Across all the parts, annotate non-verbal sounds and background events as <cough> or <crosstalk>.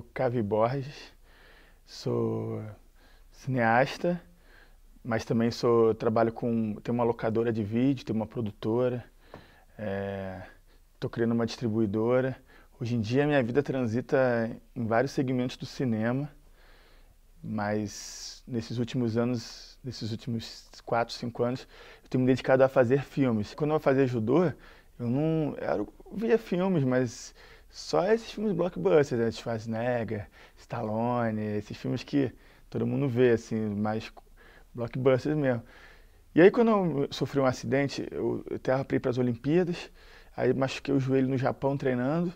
sou Cavi Borges, sou cineasta, mas também sou trabalho com tenho uma locadora de vídeo, tenho uma produtora, estou eh, é, criando uma distribuidora. Hoje em dia minha vida transita em vários segmentos do cinema, mas nesses últimos anos, nesses últimos quatro, cinco anos, eu tenho me dedicado a fazer filmes. Quando eu fazia judô, eu não eu via filmes, mas só esses filmes blockbusters, né? Schwarzenegger, Stallone, esses filmes que todo mundo vê, assim, mais blockbusters mesmo. E aí quando eu sofri um acidente, eu, eu até para ir para as Olimpíadas, aí machuquei o joelho no Japão treinando,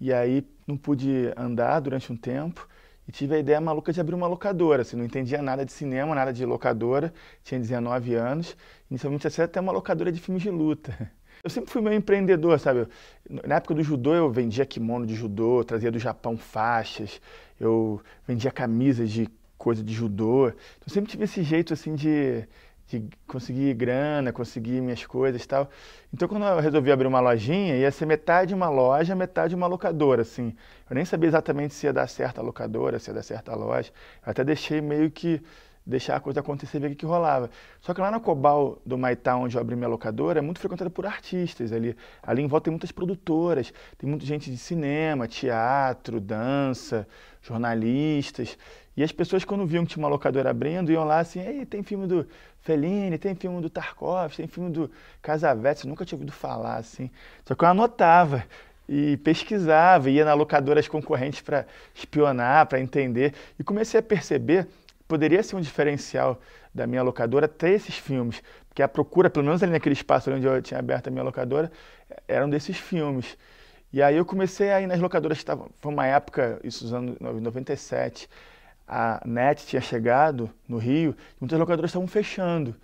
e aí não pude andar durante um tempo, e tive a ideia maluca de abrir uma locadora, assim, não entendia nada de cinema, nada de locadora, tinha 19 anos, inicialmente ia ser até uma locadora de filmes de luta. <laughs> Eu sempre fui meio empreendedor, sabe? Na época do judô, eu vendia kimono de judô, trazia do Japão faixas, eu vendia camisas de coisa de judô. Então, eu sempre tive esse jeito, assim, de, de conseguir grana, conseguir minhas coisas e tal. Então, quando eu resolvi abrir uma lojinha, ia ser metade uma loja, metade uma locadora, assim. Eu nem sabia exatamente se ia dar certo a locadora, se ia dar certo a loja. Eu até deixei meio que deixar a coisa acontecer e ver o que rolava. Só que lá na Cobal do Maitá, onde eu abri minha locadora, é muito frequentada por artistas ali. Ali em volta tem muitas produtoras, tem muita gente de cinema, teatro, dança, jornalistas. E as pessoas, quando viam que tinha uma locadora abrindo, iam lá assim, Ei, tem filme do Fellini, tem filme do Tarkovsky, tem filme do Casavetes, nunca tinha ouvido falar assim. Só que eu anotava e pesquisava, ia na locadora as concorrentes para espionar, para entender. E comecei a perceber poderia ser um diferencial da minha locadora ter esses filmes, porque a procura, pelo menos ali naquele espaço onde eu tinha aberto a minha locadora, eram desses filmes. E aí eu comecei a ir nas locadoras que estavam. Foi uma época, isso nos anos 97, a NET tinha chegado no Rio, e muitas locadoras estavam fechando.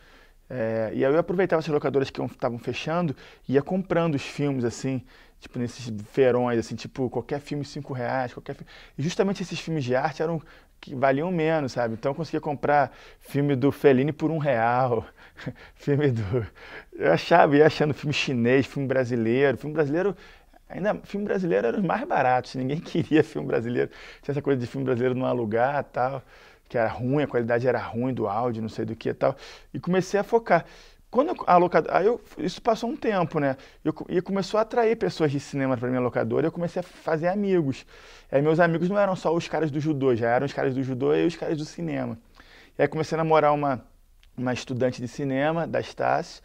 É, e aí eu aproveitava essas locadoras que estavam fechando e ia comprando os filmes, assim, tipo, nesses feirões, assim, tipo, qualquer filme cinco reais, qualquer filme. E justamente esses filmes de arte eram que valiam menos, sabe? Então eu conseguia comprar filme do Fellini por um real, <laughs> filme do... Eu achava, ia achando filme chinês, filme brasileiro, filme brasileiro... Ainda, filme brasileiro era os mais baratos, ninguém <laughs> queria filme brasileiro. Tinha essa coisa de filme brasileiro não alugar tal, que era ruim, a qualidade era ruim do áudio, não sei do que e tal. E comecei a focar. Quando a locadora, aí eu, isso passou um tempo, né? Eu, e começou a atrair pessoas de cinema para minha locadora, eu comecei a fazer amigos. E aí meus amigos não eram só os caras do judô, já eram os caras do judô e os caras do cinema. E aí comecei a namorar uma, uma estudante de cinema, da Estácio,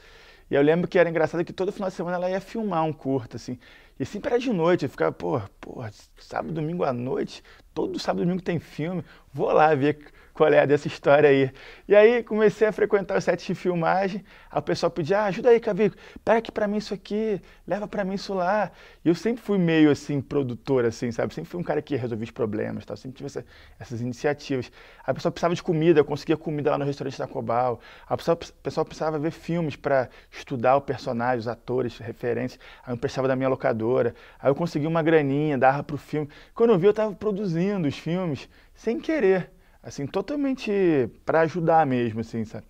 e eu lembro que era engraçado que todo final de semana ela ia filmar um curto, assim. E sempre era de noite, eu ficava, pô, pô, sábado, domingo à noite, todo sábado, domingo tem filme, vou lá ver qual é dessa história aí. E aí comecei a frequentar o set de filmagem, a pessoa pedia, ah, ajuda aí, Cavico, pega aqui para mim isso aqui, leva para mim isso lá. E eu sempre fui meio assim, produtor, assim, sabe? Sempre fui um cara que resolvia os problemas, tal sempre tive essa, essas iniciativas. A pessoa precisava de comida, eu conseguia comida lá no restaurante da Cobal. A pessoa, a pessoa precisava ver filmes para estudar o personagem, os atores, referências. Aí eu precisava da minha locadora. Aí eu conseguia uma graninha, dava pro filme. Quando eu vi, eu tava produzindo os filmes sem querer. Assim, totalmente para ajudar mesmo, assim, sabe?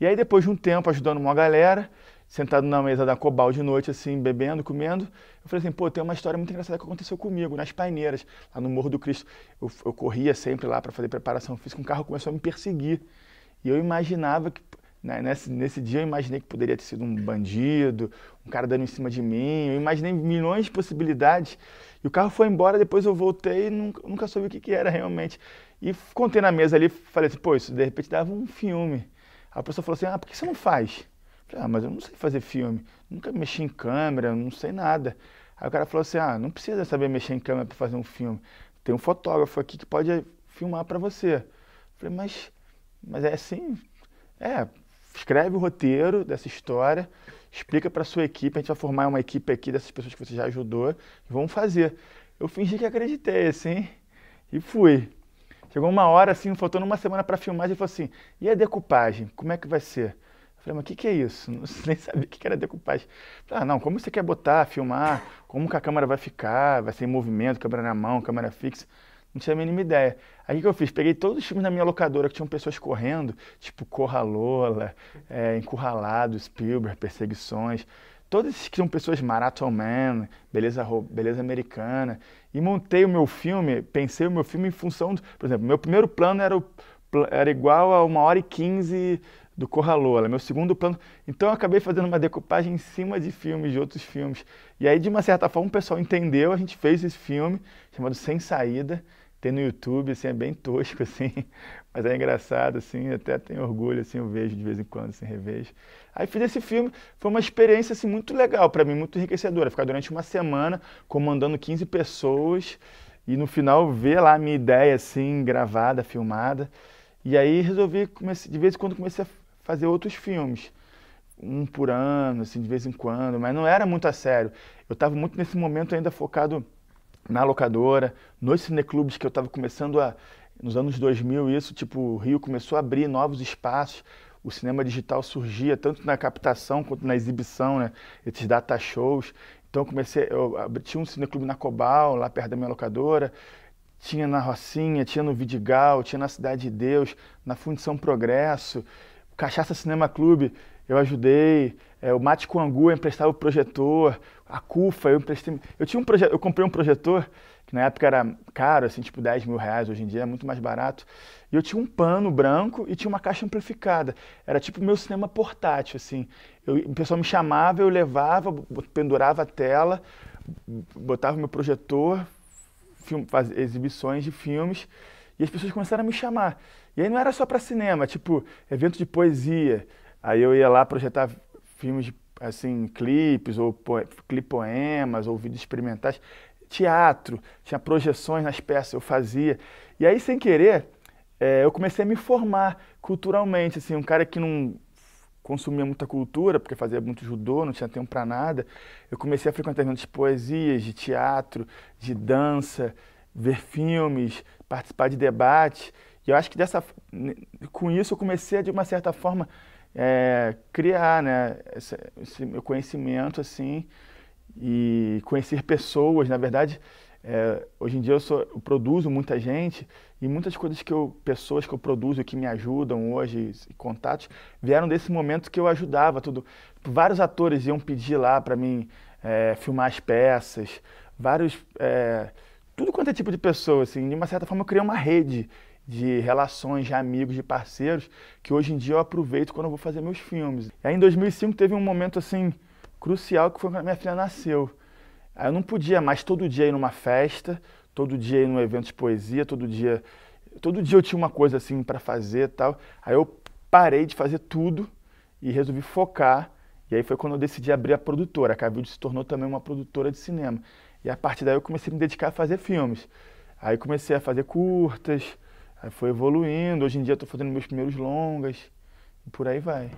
E aí depois de um tempo ajudando uma galera, sentado na mesa da Cobal de noite, assim, bebendo, comendo, eu falei assim, pô, tem uma história muito engraçada que aconteceu comigo, nas paineiras, lá no Morro do Cristo. Eu, eu corria sempre lá para fazer preparação física, um carro começou a me perseguir. E eu imaginava que, né, nesse, nesse dia eu imaginei que poderia ter sido um bandido, um cara dando em cima de mim, eu imaginei milhões de possibilidades. E o carro foi embora, depois eu voltei e nunca, nunca soube o que, que era realmente. E contei na mesa ali, falei assim, pô, isso de repente dava um filme. A pessoa falou assim, ah, por que você não faz? Falei, ah, mas eu não sei fazer filme, nunca mexi em câmera, não sei nada. Aí o cara falou assim, ah, não precisa saber mexer em câmera para fazer um filme. Tem um fotógrafo aqui que pode filmar para você. Falei, mas, mas é assim, é, escreve o roteiro dessa história, explica para sua equipe, a gente vai formar uma equipe aqui dessas pessoas que você já ajudou, e vamos fazer. Eu fingi que acreditei, assim, e fui. Chegou uma hora, assim, faltando uma semana para filmar ele falou assim, e a decupagem, como é que vai ser? Eu falei, mas o que, que é isso? <laughs> Não, nem sabia o que, que era decupagem. Falei, ah, não, como você quer botar, filmar, como que a câmera vai ficar, vai ser em movimento, câmera na mão, câmera fixa. Não tinha a mínima ideia. Aí o que eu fiz? Peguei todos os filmes na minha locadora que tinham pessoas correndo, tipo Corralola, é, Encurralado, Spielberg, Perseguições todos esses que são pessoas Marathon Man, beleza, beleza Americana, e montei o meu filme, pensei o meu filme em função, do por exemplo, meu primeiro plano era, o, era igual a uma hora e quinze do Corralola, meu segundo plano. Então eu acabei fazendo uma decupagem em cima de filmes, de outros filmes. E aí, de uma certa forma, o pessoal entendeu, a gente fez esse filme chamado Sem Saída, tem no YouTube, assim, é bem tosco, <laughs> assim, mas é engraçado, assim, até tenho orgulho, assim, eu vejo de vez em quando, assim, revejo. Aí fiz esse filme, foi uma experiência, assim, muito legal para mim, muito enriquecedora. Ficar durante uma semana comandando 15 pessoas e no final ver lá a minha ideia, assim, gravada, filmada. E aí resolvi, comecei, de vez em quando comecei a fazer outros filmes um por ano, assim, de vez em quando, mas não era muito a sério. Eu estava muito nesse momento ainda focado na locadora, nos cineclubes que eu estava começando a. Nos anos 2000, isso, tipo, o Rio começou a abrir novos espaços, o cinema digital surgia, tanto na captação quanto na exibição, né? Esses data shows. Então, comecei. Eu tinha um cineclube na Cobal, lá perto da minha locadora, tinha na Rocinha, tinha no Vidigal, tinha na Cidade de Deus, na Fundição Progresso. Cachaça Cinema Clube eu ajudei, é, o Mate com Angu eu emprestava o projetor, a Cufa eu emprestei. Eu, tinha um proje... eu comprei um projetor, que na época era caro, assim, tipo 10 mil reais, hoje em dia é muito mais barato. E eu tinha um pano branco e tinha uma caixa amplificada. Era tipo o meu cinema portátil, assim. Eu, o pessoal me chamava, eu levava, pendurava a tela, botava meu projetor, film... fazia exibições de filmes, e as pessoas começaram a me chamar. E aí não era só para cinema, tipo, evento de poesia. Aí eu ia lá projetar filmes, de, assim, clipes, ou clipoemas ou vídeos experimentais. Teatro, tinha projeções nas peças, eu fazia. E aí, sem querer, é, eu comecei a me formar culturalmente, assim, um cara que não consumia muita cultura, porque fazia muito judô, não tinha tempo para nada. Eu comecei a frequentar eventos de poesias, de teatro, de dança, ver filmes, participar de debates. E eu acho que dessa, com isso eu comecei a, de uma certa forma, é, criar né, esse, esse, meu conhecimento, assim, e conhecer pessoas. Na verdade, é, hoje em dia eu, sou, eu, produzo muita gente e muitas coisas que eu, pessoas que eu produzo que me ajudam hoje, contatos, vieram desse momento que eu ajudava tudo. Vários atores iam pedir lá para mim é, filmar as peças, vários é, tudo quanto é tipo de pessoa, assim, de uma certa forma eu criei uma rede de relações, de amigos, de parceiros, que hoje em dia eu aproveito quando eu vou fazer meus filmes. Aí em 2005 teve um momento assim crucial que foi quando minha filha nasceu. Aí eu não podia mais todo dia ir numa festa, todo dia ir num evento de poesia, todo dia, todo dia eu tinha uma coisa assim para fazer, tal. Aí eu parei de fazer tudo e resolvi focar. E aí foi quando eu decidi abrir a produtora. A Cavildo se tornou também uma produtora de cinema. E a partir daí eu comecei a me dedicar a fazer filmes. Aí comecei a fazer curtas, Aí foi evoluindo, hoje em dia estou fazendo meus primeiros longas e por aí vai.